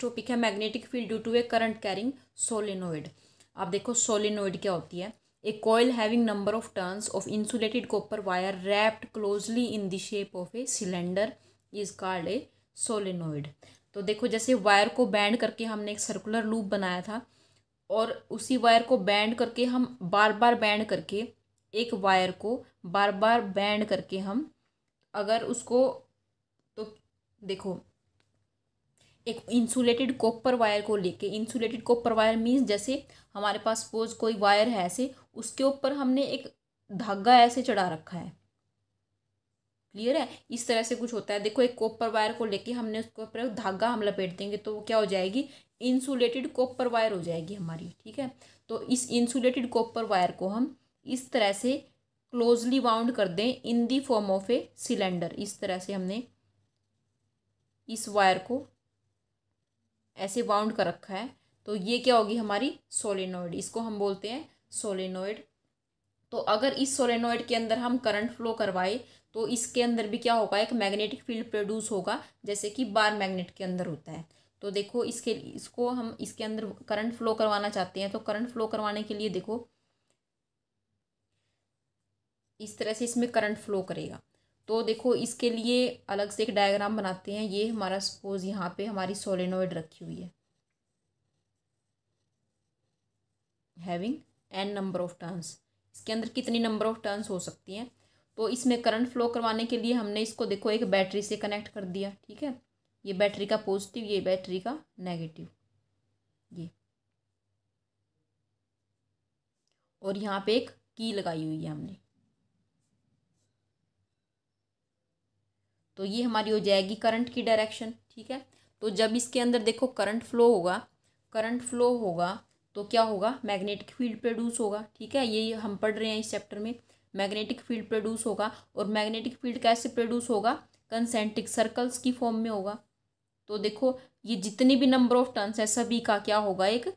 topic है magnetic field due to a current carrying solenoid आप देखो सोलिनोइड क्या होती है a coil having number of turns of insulated copper wire wrapped closely in the shape of a cylinder is called a solenoid तो देखो जैसे wire को band करके हमने एक सर्कुलर लूप बनाया था और उसी वायर को बैंड करके हम बार बार बैंड करके एक वायर को बार बार बैंड करके हम अगर उसको तो देखो एक इंसुलेटेड कॉपर वायर को लेके इंसुलेटेड कॉपर वायर मीन्स जैसे हमारे पास सपोज कोई वायर है ऐसे उसके ऊपर हमने एक धागा ऐसे चढ़ा रखा है क्लियर है इस तरह से कुछ होता है देखो एक कॉपर वायर को लेके हमने उसके ऊपर धागा हम लपेट देंगे तो वो क्या हो जाएगी इंसुलेटेड कॉपर वायर हो जाएगी हमारी ठीक है तो इस इंसुलेटेड कॉपर वायर को हम इस तरह से क्लोजली वाउंड कर दें in the form of a cylinder इस तरह से हमने इस वायर को ऐसे बाउंड कर रखा है तो ये क्या होगी हमारी सोलेनोइड इसको हम बोलते हैं सोलेनोइड तो अगर इस सोलिनोइड के अंदर हम करंट फ्लो करवाए तो इसके अंदर भी क्या होगा एक मैग्नेटिक फील्ड प्रोड्यूस होगा जैसे कि बार मैग्नेट के अंदर होता है तो देखो इसके इसको हम इसके अंदर करंट फ्लो करवाना चाहते हैं तो करंट फ्लो करवाने के लिए देखो इस तरह से इसमें करंट फ्लो करेगा तो देखो इसके लिए अलग से एक डायग्राम बनाते हैं ये हमारा सपोज यहाँ पे हमारी सोलेनोइड रखी हुई है having N number of turns इसके अंदर कितनी नंबर ऑफ टर्न्स हो सकती हैं तो इसमें करंट फ्लो करवाने के लिए हमने इसको देखो एक बैटरी से कनेक्ट कर दिया ठीक है ये बैटरी का पॉजिटिव ये बैटरी का नेगेटिव ये और यहाँ पे एक की लगाई हुई है हमने तो ये हमारी हो जाएगी करंट की डायरेक्शन ठीक है तो जब इसके अंदर देखो करंट फ्लो होगा करंट फ्लो होगा तो क्या होगा मैग्नेटिक फील्ड प्रोड्यूस होगा ठीक है ये हम पढ़ रहे हैं इस चैप्टर में मैग्नेटिक फील्ड प्रोड्यूस होगा और मैग्नेटिक फील्ड कैसे प्रोड्यूस होगा कंसेंट्रिक सर्कल्स की फॉर्म में होगा तो देखो ये जितने भी नंबर ऑफ टर्न्स है सभी का क्या होगा एक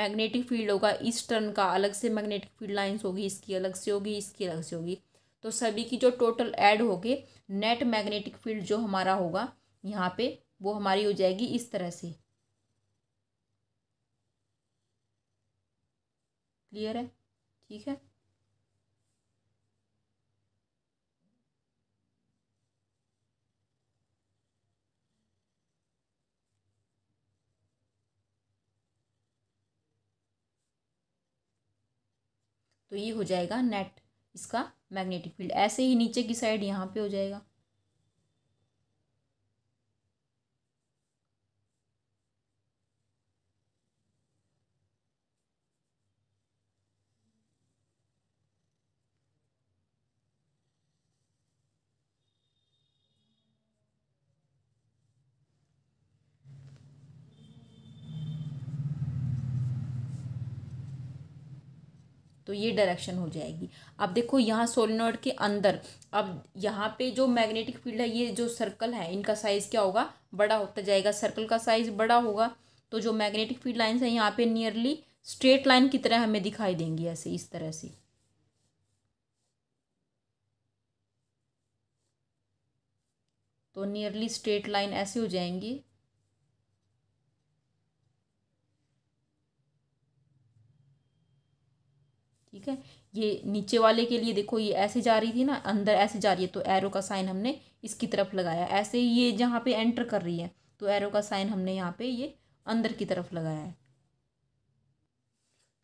मैग्नेटिक फील्ड होगा इस टर्न का अलग से मैग्नेटिक फील्ड लाइंस होगी इसकी अलग से होगी इसकी अलग से होगी तो सभी की जो टोटल ऐड होगी नेट मैग्नेटिक फील्ड जो हमारा होगा यहाँ पे वो हमारी हो जाएगी इस तरह से क्लियर है ठीक है तो ये हो जाएगा नेट इसका मैग्नेटिक फील्ड ऐसे ही नीचे की साइड यहाँ पे हो जाएगा तो ये डायरेक्शन हो जाएगी अब देखो यहाँ सोलिनॉइड के अंदर अब यहाँ पे जो मैग्नेटिक फील्ड है ये जो सर्कल है इनका साइज़ क्या होगा बड़ा होता जाएगा सर्कल का साइज़ बड़ा होगा तो जो मैग्नेटिक फील्ड लाइन्स हैं यहाँ पे नियरली स्ट्रेट लाइन की तरह हमें दिखाई देंगी ऐसे इस तरह से तो नियरली स्ट्रेट लाइन ऐसे हो जाएंगी ये नीचे वाले के लिए देखो ये ऐसे जा रही थी ना अंदर ऐसे जा रही है तो एरो का साइन हमने इसकी तरफ लगाया ऐसे ये जहाँ पे एंटर कर रही है तो एरो का साइन हमने यहाँ पे ये अंदर की तरफ लगाया है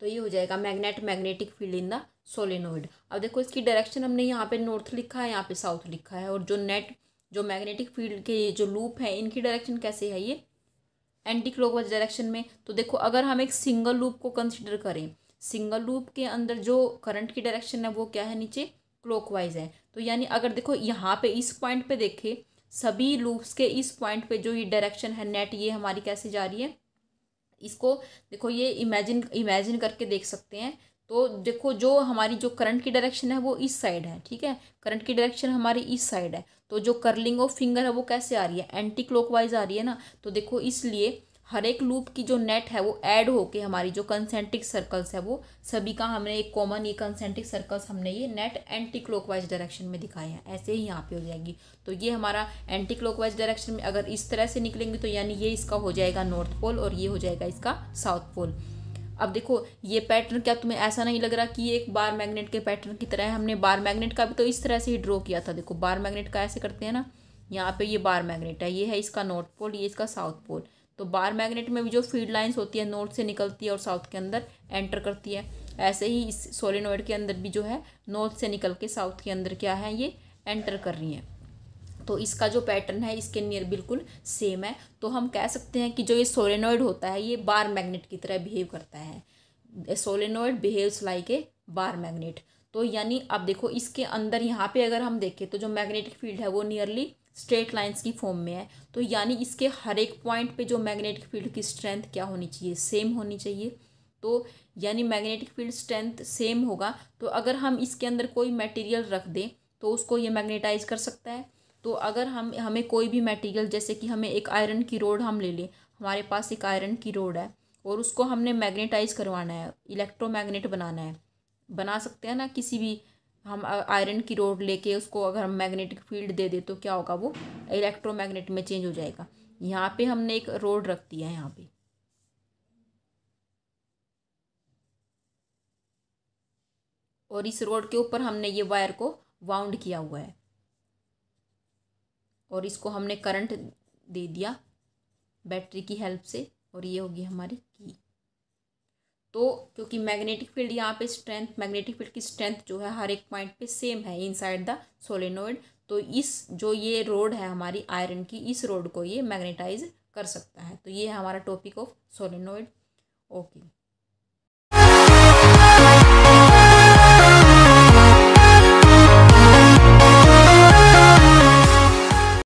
तो ये हो जाएगा magnet magnetic field in the solenoid अब देखो इसकी डायरेक्शन हमने यहाँ पे नॉर्थ लिखा है यहाँ पे साउथ लिखा है और जो नेट जो मैग्नेटिक फील्ड के जो लूप है इनकी डायरेक्शन कैसे है ये एंटी क्लॉकवाइज डायरेक्शन में तो देखो अगर हम एक सिंगल लूप को कंसिडर करें सिंगल लूप के अंदर जो करंट की डायरेक्शन है वो क्या है नीचे क्लोकवाइज है तो यानी अगर देखो यहाँ पे इस पॉइंट पे देखे सभी लूप्स के इस पॉइंट पे जो ये डायरेक्शन है नेट ये हमारी कैसे जा रही है इसको देखो ये इमेजिन इमेजिन करके देख सकते हैं तो देखो जो हमारी जो करंट की डायरेक्शन है वो इस साइड है ठीक है करंट की डायरेक्शन हमारी इस साइड है तो जो कर्लिंग ऑफ फिंगर है वो कैसे आ रही है एंटी क्लॉकवाइज आ रही है ना तो देखो इसलिए हर एक लूप की जो नेट है वो ऐड होके हमारी जो कंसेंट्रिक सर्कल्स है वो सभी का हमने एक कॉमन ये कंसेंट्रिक सर्कल्स हमने ये नेट एंटी क्लॉकवाइज डायरेक्शन में दिखाए हैं ऐसे ही यहाँ पे हो जाएगी तो ये हमारा एंटी क्लॉकवाइज डायरेक्शन में अगर इस तरह से निकलेंगे तो यानी ये इसका हो जाएगा नॉर्थ पोल और ये हो जाएगा इसका साउथ पोल अब देखो ये पैटर्न क्या तुम्हें ऐसा नहीं लग रहा कि ये एक बार मैग्नेट के पैटर्न की तरह है हमने बार मैग्नेट का भी तो इस तरह से ही ड्रॉ किया था देखो बार मैग्नेट का ऐसे करते हैं ना यहाँ पे ये बार मैग्नेट है ये है इसका नॉर्थ पोल ये इसका साउथ पोल तो बार मैग्नेट में भी जो फीड लाइंस होती है नॉर्थ से निकलती है और साउथ के अंदर एंटर करती है ऐसे ही इस सोलिनोइड के अंदर भी जो है नॉर्थ से निकल के साउथ के अंदर क्या है ये एंटर कर रही हैं तो इसका जो पैटर्न है इसके नियर बिल्कुल सेम है तो हम कह सकते हैं कि जो ये सोलिनोइड होता है ये बार मैग्नेट की तरह बिहेव करता है solenoid behaves like a bar magnet तो यानी आप देखो इसके अंदर यहाँ पे अगर हम देखें तो जो मैग्नेटिक फील्ड है वो नियरली स्ट्रेट लाइंस की फॉर्म में है तो यानी इसके हर एक पॉइंट पे जो मैग्नेटिक फील्ड की स्ट्रेंथ क्या होनी चाहिए सेम होनी चाहिए तो यानी मैग्नेटिक फील्ड स्ट्रेंथ सेम होगा तो अगर हम इसके अंदर कोई मटेरियल रख दें तो उसको ये मैग्नेटाइज कर सकता है तो अगर हम हमें कोई भी मटेरियल जैसे कि हमें एक आयरन की रोड हम ले लें हमारे पास एक आयरन की रोड है और उसको हमने मैग्नेटाइज करवाना है इलेक्ट्रोमैग्नेट बनाना है बना सकते हैं ना किसी भी हम आयरन की रोड लेके उसको अगर हम मैग्नेटिक फील्ड दे दे तो क्या होगा वो इलेक्ट्रोमैग्नेट में चेंज हो जाएगा यहाँ पे हमने एक रोड रख दिया है यहाँ पे और इस रोड के ऊपर हमने ये वायर को वाउंड किया हुआ है और इसको हमने करंट दे दिया बैटरी की हेल्प से और ये होगी हमारी की तो क्योंकि मैग्नेटिक फील्ड यहाँ पे स्ट्रेंथ मैग्नेटिक फील्ड की स्ट्रेंथ जो है हर एक पॉइंट पे सेम है इनसाइड द सोलेनोइड तो इस जो ये रोड है हमारी आयरन की इस रोड को ये मैग्नेटाइज कर सकता है तो ये है हमारा टॉपिक ऑफ सोलेनोइड ओके